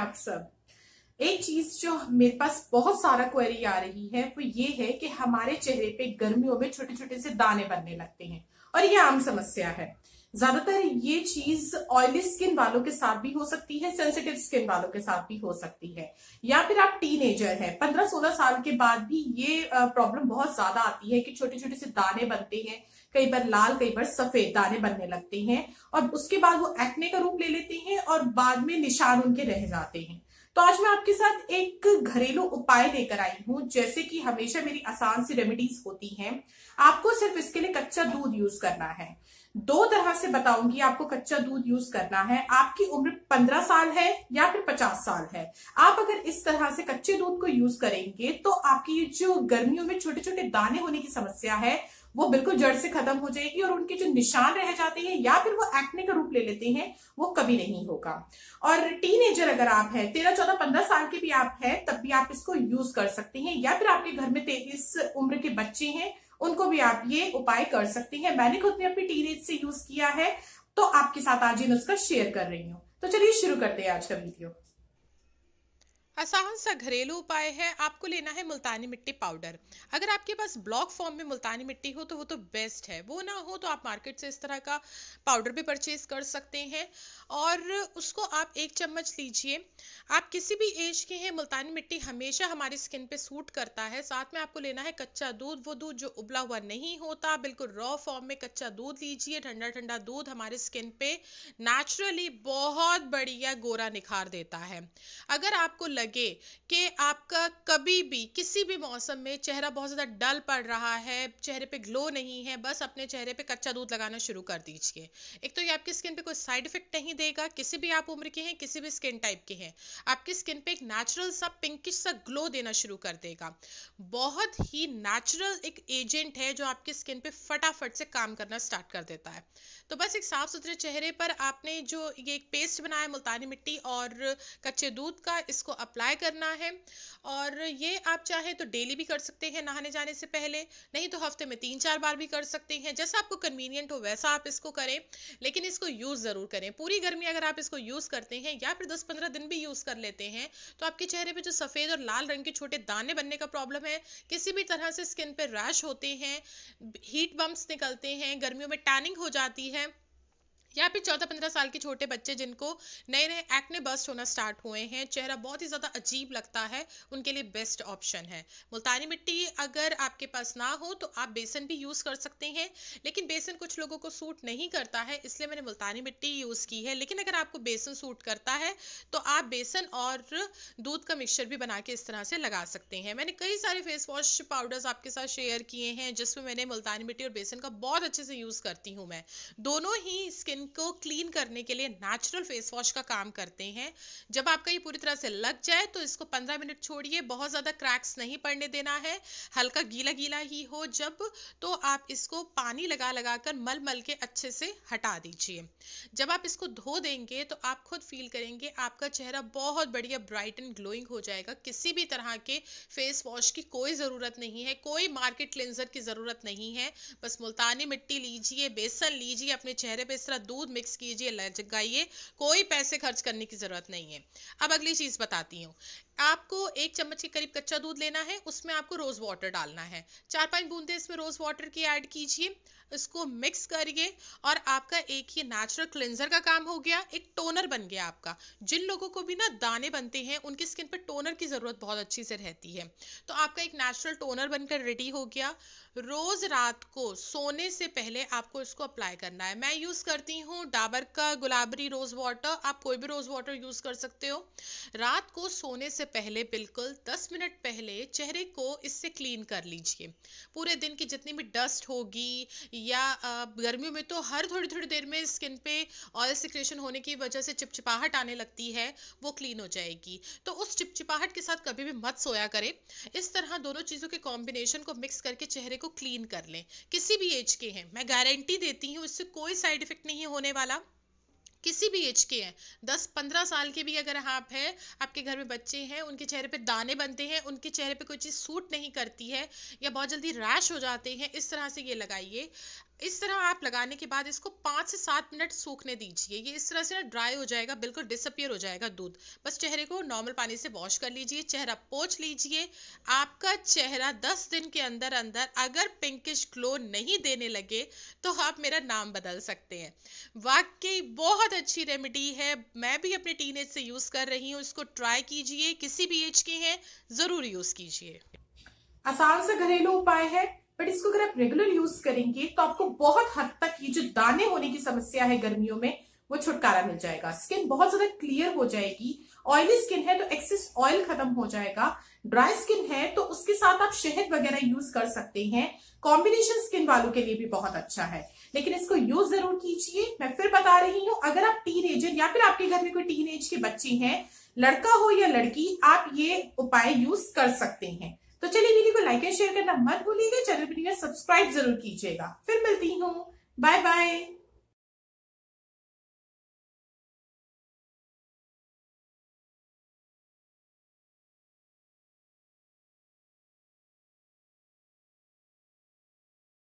आप सब एक चीज जो मेरे पास बहुत सारा क्वेरी आ रही है वो ये है कि हमारे चेहरे पे गर्मियों में छोटे छोटे से दाने बनने लगते हैं और ये आम समस्या है ज्यादातर ये चीज ऑयली स्किन वालों के साथ भी हो सकती है सेंसिटिव स्किन वालों के साथ भी हो सकती है या फिर आप एजर हैं पंद्रह सोलह साल के बाद भी ये प्रॉब्लम बहुत ज्यादा आती है कि छोटे छोटे से दाने बनते हैं कई बार लाल कई बार सफेद दाने बनने लगते हैं और उसके बाद वो एक्ने का रूप ले लेते हैं और बाद में निशान उनके रह जाते हैं तो आज मैं आपके साथ एक घरेलू उपाय लेकर आई हूँ जैसे कि हमेशा मेरी आसान सी रेमेडीज होती हैं आपको सिर्फ इसके लिए कच्चा दूध यूज करना है दो तरह से बताऊंगी आपको कच्चा दूध यूज करना है आपकी उम्र पंद्रह साल है या फिर पचास साल है आप अगर इस तरह से कच्चे दूध को यूज करेंगे तो आपकी जो गर्मियों में छोटे छोटे दाने होने की समस्या है वो बिल्कुल जड़ से खत्म हो जाएगी और उनके जो निशान रह जाते हैं या फिर वो एक्ने का रूप ले लेते हैं वो कभी नहीं होगा और टीन अगर आप है तेरह चौदह पंद्रह साल के भी आप है तब भी आप इसको यूज कर सकते हैं या फिर आपके घर में इस उम्र के बच्चे हैं उनको भी आप ये उपाय कर सकते हैं मैंने खुद ने अपनी टीन से यूज किया है तो आपके साथ आज ही नुस्खा शेयर कर रही हूँ तो चलिए शुरू करते हैं आज का वीडियो आसान सा घरेलू उपाय है आपको लेना है मुल्तानी मिट्टी पाउडर अगर आपके पास ब्लॉक फॉर्म में मुल्तानी मिट्टी हो तो वो तो बेस्ट है वो ना हो तो आप मार्केट से इस तरह का पाउडर भी परचेज कर सकते हैं और उसको आप एक चम्मच लीजिए आप किसी भी एज के हैं मुल्तानी मिट्टी हमेशा हमारी स्किन पे सूट करता है साथ में आपको लेना है कच्चा दूध वो दूध जो उबला हुआ नहीं होता बिल्कुल रॉ फॉर्म में कच्चा दूध लीजिए ठंडा ठंडा दूध हमारे स्किन पे नेचुरली बहुत बढ़िया गोरा निखार देता है अगर आपको लगे लगे कि आपका कभी भी किसी भी मौसम में चेहरा बहुत ज़्यादा डल पड़ रहा है चेहरे पे ग्लो नहीं है बस अपने चेहरे पे कच्चा दूध लगाना शुरू कर दीजिए एक तो ये आपकी स्किन पे कोई साइड इफेक्ट नहीं देगा किसी भी आप उम्र के हैं किसी भी स्किन टाइप के हैं आपकी स्किन पे एक नेचुरल सा पिंकिश सा ग्लो देना शुरू कर देगा बहुत ही नेचुरल एक एजेंट है जो आपकी स्किन पे फटाफट से काम करना स्टार्ट कर देता है तो बस एक साफ सुथरे चेहरे पर आपने जो ये एक पेस्ट बनाया मुल्तानी मिट्टी और कच्चे दूध का इसको अप्लाई अप्लाई करना है और ये आप चाहे तो डेली भी कर सकते हैं नहाने जाने से पहले नहीं तो हफ्ते में तीन चार बार भी कर सकते हैं जैसा आपको कन्वीनियंट हो वैसा आप इसको करें लेकिन इसको यूज़ ज़रूर करें पूरी गर्मी अगर आप इसको यूज़ करते हैं या फिर दस पंद्रह दिन भी यूज़ कर लेते हैं तो आपके चेहरे पर जो सफ़ेद और लाल रंग के छोटे दाने बनने का प्रॉब्लम है किसी भी तरह से स्किन पर रैश होते हैं हीट बम्प्स निकलते हैं गर्मियों में टैनिंग हो जाती है या फिर चौदह पंद्रह साल के छोटे बच्चे जिनको नए नए एक्ने बस्ट होना स्टार्ट हुए हैं चेहरा बहुत ही ज़्यादा अजीब लगता है उनके लिए बेस्ट ऑप्शन है मुल्तानी मिट्टी अगर आपके पास ना हो तो आप बेसन भी यूज़ कर सकते हैं लेकिन बेसन कुछ लोगों को सूट नहीं करता है इसलिए मैंने मुल्तानी मिट्टी यूज़ की है लेकिन अगर आपको बेसन सूट करता है तो आप बेसन और दूध का मिक्सचर भी बना के इस तरह से लगा सकते हैं मैंने कई सारे फेस वॉश पाउडर्स आपके साथ शेयर किए हैं जिसमें मैंने मुल्तानी मिट्टी और बेसन का बहुत अच्छे से यूज़ करती हूँ मैं दोनों ही स्किन स्किन को क्लीन करने के लिए नेचुरल फेस वॉश का काम करते हैं जब आपका ये पूरी तरह से लग जाए तो इसको 15 मिनट छोड़िए बहुत ज़्यादा क्रैक्स नहीं पड़ने देना है हल्का गीला गीला ही हो जब तो आप इसको पानी लगा लगा कर मल मल के अच्छे से हटा दीजिए जब आप इसको धो देंगे तो आप खुद फील करेंगे आपका चेहरा बहुत बढ़िया ब्राइट एंड ग्लोइंग हो जाएगा किसी भी तरह के फेस वॉश की कोई ज़रूरत नहीं है कोई मार्केट क्लेंजर की ज़रूरत नहीं है बस मुल्तानी मिट्टी लीजिए बेसन लीजिए अपने चेहरे पे इस तरह दूध मिक्स कीजिए लगाइए कोई पैसे खर्च करने की जरूरत नहीं है अब अगली चीज बताती हूँ आपको एक चम्मच के करीब कच्चा दूध लेना है उसमें आपको रोज वाटर डालना है चार पांच बूंदे इसमें रोज वाटर की ऐड कीजिए इसको मिक्स करिए और आपका एक ये नेचुरल क्लेंजर का काम हो गया एक टोनर बन गया आपका जिन लोगों को भी ना दाने बनते हैं उनकी स्किन पर टोनर की ज़रूरत बहुत अच्छी से रहती है तो आपका एक नेचुरल टोनर बनकर रेडी हो गया रोज़ रात को सोने से पहले आपको इसको अप्लाई करना है मैं यूज़ करती रही हूँ डाबर का गुलाबरी रोज़ वाटर आप कोई भी रोज़ वाटर यूज़ कर सकते हो रात को सोने से पहले बिल्कुल 10 मिनट पहले चेहरे को इससे क्लीन कर लीजिए पूरे दिन की जितनी भी डस्ट होगी या गर्मियों में तो हर थोड़ी थोड़ी देर में स्किन पे ऑयल सिक्रेशन होने की वजह से चिपचिपाहट आने लगती है वो क्लीन हो जाएगी तो उस चिपचिपाहट के साथ कभी भी मत सोया करें इस तरह दोनों चीज़ों के कॉम्बिनेशन को मिक्स करके चेहरे को क्लीन कर लें किसी भी एज के हैं मैं गारंटी देती हूँ इससे कोई साइड इफेक्ट नहीं होने वाला किसी भी एज के हैं दस पंद्रह साल के भी अगर आप हैं आपके घर में बच्चे हैं उनके चेहरे पे दाने बनते हैं उनके चेहरे पे कोई चीज़ सूट नहीं करती है या बहुत जल्दी रैश हो जाते हैं इस तरह से ये लगाइए इस तरह आप लगाने के बाद इसको पाँच से सात मिनट सूखने दीजिए ये इस तरह से ना ड्राई हो जाएगा बिल्कुल डिसअपियर हो जाएगा दूध बस चेहरे को नॉर्मल पानी से वॉश कर लीजिए चेहरा पोछ लीजिए आपका चेहरा दस दिन के अंदर अंदर अगर पिंकिश ग्लो नहीं देने लगे तो आप मेरा नाम बदल सकते हैं वाकई बहुत अच्छी रेमेडी है मैं भी अपने टीन से यूज़ कर रही हूँ इसको ट्राई कीजिए किसी भी एज के है ज़रूर यूज़ कीजिए आसान से घरेलू उपाय है बट इसको अगर आप रेगुलर यूज करेंगे तो आपको बहुत हद तक ये जो दाने होने की समस्या है गर्मियों में वो छुटकारा मिल जाएगा स्किन बहुत ज्यादा क्लियर हो जाएगी ऑयली स्किन है तो एक्सेस ऑयल खत्म हो जाएगा ड्राई स्किन है तो उसके साथ आप शहद वगैरह यूज कर सकते हैं कॉम्बिनेशन स्किन वालों के लिए भी बहुत अच्छा है लेकिन इसको यूज जरूर कीजिए मैं फिर बता रही हूं अगर आप टीन या फिर आपके घर में कोई टीन के बच्चे हैं लड़का हो या लड़की आप ये उपाय यूज कर सकते हैं तो चलिए वीडियो को लाइक एंड शेयर करना मत भूलिएगा चैनल पर सब्सक्राइब जरूर कीजिएगा फिर मिलती हूँ बाय बाय